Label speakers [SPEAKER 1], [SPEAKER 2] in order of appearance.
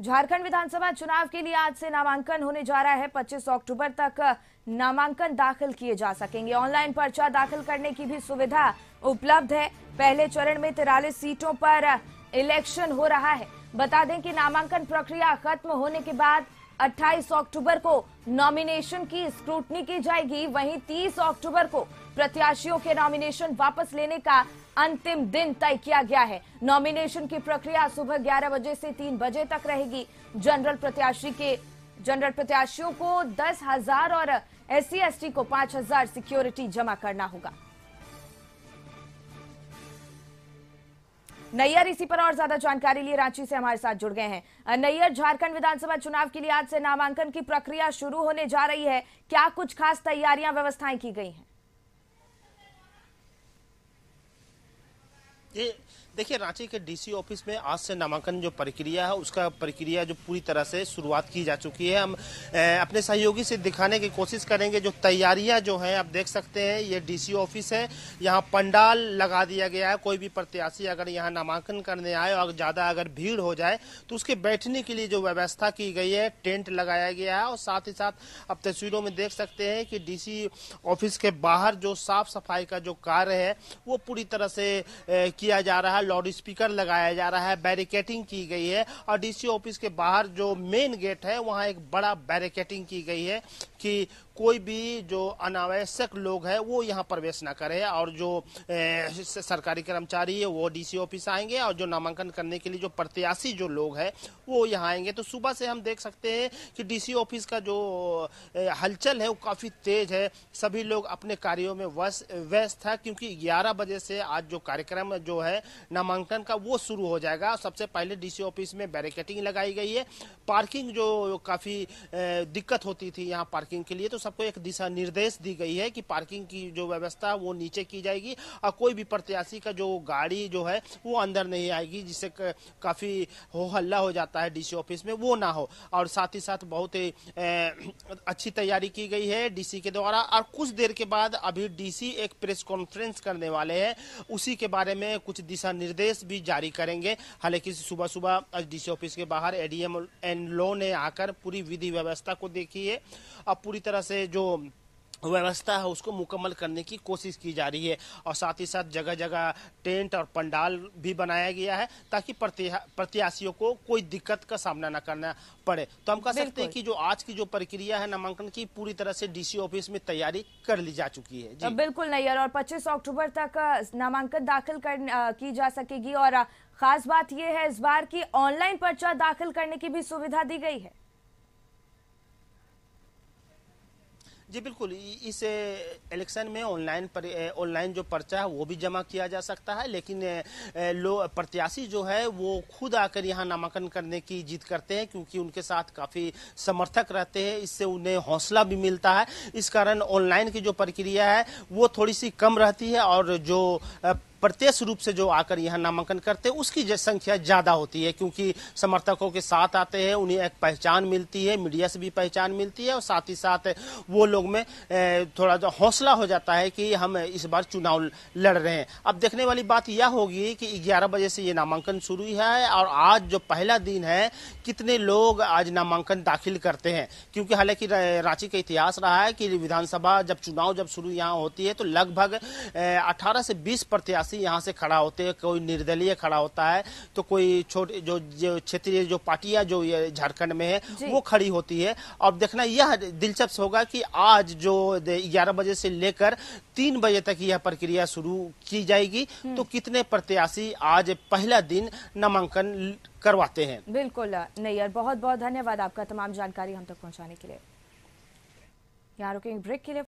[SPEAKER 1] झारखंड विधानसभा चुनाव के लिए आज से नामांकन होने जा रहा है 25 अक्टूबर तक नामांकन दाखिल किए जा सकेंगे ऑनलाइन पर्चा दाखिल करने की भी सुविधा उपलब्ध है पहले चरण में तिरालीस सीटों पर इलेक्शन हो रहा है बता दें कि नामांकन प्रक्रिया खत्म होने के बाद 28 अक्टूबर को नॉमिनेशन की स्क्रूटनी की जाएगी वहीं 30 अक्टूबर को प्रत्याशियों के नॉमिनेशन वापस लेने का अंतिम दिन तय किया गया है नॉमिनेशन की प्रक्रिया सुबह 11 बजे से 3 बजे तक रहेगी जनरल प्रत्याशी के जनरल प्रत्याशियों को दस हजार और एस सी को पांच हजार सिक्योरिटी जमा करना होगा नैयर इसी पर और ज्यादा जानकारी लिए रांची से हमारे साथ जुड़ गए हैं नैयर झारखंड विधानसभा चुनाव के लिए आज से नामांकन की प्रक्रिया शुरू होने जा रही है क्या कुछ खास तैयारियां व्यवस्थाएं की गई हैं
[SPEAKER 2] देखिए रांची के डीसी ऑफिस में आज से नामांकन जो प्रक्रिया है उसका प्रक्रिया जो पूरी तरह से शुरुआत की जा चुकी है हम अपने सहयोगी से दिखाने की कोशिश करेंगे जो तैयारियां जो हैं आप देख सकते हैं ये डीसी ऑफिस है यहाँ पंडाल लगा दिया गया है कोई भी प्रत्याशी अगर यहाँ नामांकन करने आए और ज़्यादा अगर भीड़ हो जाए तो उसके बैठने के लिए जो व्यवस्था की गई है टेंट लगाया गया है और साथ ही साथ आप तस्वीरों में देख सकते हैं कि डी ऑफिस के बाहर जो साफ सफाई का जो कार्य है वो पूरी तरह से किया जा रहा है लाउड स्पीकर लगाया जा रहा है बैरिकेटिंग की गई है और डीसी ऑफिस के बाहर जो मेन गेट है वहां एक बड़ा बैरिकेटिंग की गई है कि कोई भी जो अनावश्यक लोग है वो यहाँ प्रवेश ना करे और जो सरकारी कर्मचारी है वो डीसी ऑफिस आएंगे और जो नामांकन करने के लिए जो प्रत्याशी जो लोग हैं वो यहाँ आएंगे तो सुबह से हम देख सकते हैं कि डीसी ऑफिस का जो हलचल है वो काफ़ी तेज है सभी लोग अपने कार्यों में व्यस्त है क्योंकि ग्यारह बजे से आज जो कार्यक्रम जो है नामांकन का वो शुरू हो जाएगा सबसे पहले डी ऑफिस में बैरिकेटिंग लगाई गई है पार्किंग जो काफ़ी दिक्कत होती थी यहाँ पार्किंग के लिए तो सबको एक दिशा निर्देश दी गई है कि पार्किंग की जो व्यवस्था वो नीचे की जाएगी और कोई भी प्रत्याशी का जो गाड़ी जो है वो अंदर नहीं आएगी जिससे काफ़ी हो हल्ला हो जाता है डीसी ऑफिस में वो ना हो और साथ ही साथ बहुत ही अच्छी तैयारी की गई है डीसी के द्वारा और कुछ देर के बाद अभी डीसी एक प्रेस कॉन्फ्रेंस करने वाले हैं उसी के बारे में कुछ दिशा निर्देश भी जारी करेंगे हालांकि सुबह सुबह डीसी ऑफिस के बाहर एडीएम एंड लो ने आकर पूरी विधि व्यवस्था को देखी है अब पूरी तरह से से जो व्यवस्था है उसको मुकम्मल करने की कोशिश की जा रही है और साथ ही साथ जगह जगह टेंट और पंडाल भी बनाया गया है ताकि प्रत्याशियों को कोई दिक्कत का सामना न करना पड़े तो हम कह सकते हैं कि जो आज की जो प्रक्रिया है नामांकन की पूरी तरह से डीसी ऑफिस में तैयारी कर ली जा चुकी है जी।
[SPEAKER 1] बिल्कुल नैयर और पच्चीस अक्टूबर तक नामांकन दाखिल कर की जा सकेगी और खास बात यह है इस बार की ऑनलाइन पर्चा दाखिल करने की भी सुविधा दी गई है
[SPEAKER 2] जी बिल्कुल इस इलेक्शन में ऑनलाइन पर ऑनलाइन जो पर्चा है वो भी जमा किया जा सकता है लेकिन लो प्रत्याशी जो है वो खुद आकर यहाँ नामांकन करने की जिद करते हैं क्योंकि उनके साथ काफ़ी समर्थक रहते हैं इससे उन्हें हौसला भी मिलता है इस कारण ऑनलाइन की जो प्रक्रिया है वो थोड़ी सी कम रहती है और जो प्रत्यक्ष रूप से जो आकर यहाँ नामांकन करते हैं उसकी संख्या ज़्यादा होती है क्योंकि समर्थकों के साथ आते हैं उन्हें एक पहचान मिलती है मीडिया से भी पहचान मिलती है और साथ ही साथ वो लोग में थोड़ा सा हौसला हो जाता है कि हम इस बार चुनाव लड़ रहे हैं अब देखने वाली बात यह होगी कि ग्यारह बजे से ये नामांकन शुरू है और आज जो पहला दिन है कितने लोग आज नामांकन दाखिल करते हैं क्योंकि हालांकि रांची का इतिहास रहा है कि विधानसभा जब चुनाव जब शुरू यहाँ होती है तो लगभग अठारह से बीस प्रत्याशी प्रत्याशी यहाँ से खड़ा होते हैं कोई निर्दलीय खड़ा होता है तो कोई छोटे जो क्षेत्रीय जो पार्टियां जो झारखंड में है वो खड़ी होती है अब देखना यह दिलचस्प होगा कि आज जो ग्यारह बजे से लेकर तीन बजे तक यह प्रक्रिया शुरू की जाएगी हम्म। तो कितने प्रत्याशी आज पहला दिन नामांकन करवाते हैं
[SPEAKER 1] बिल्कुल नैयर बहुत बहुत धन्यवाद आपका तमाम जानकारी हम तक पहुँचाने के लिए यहाँ रुकेंगे ब्रेक के लिए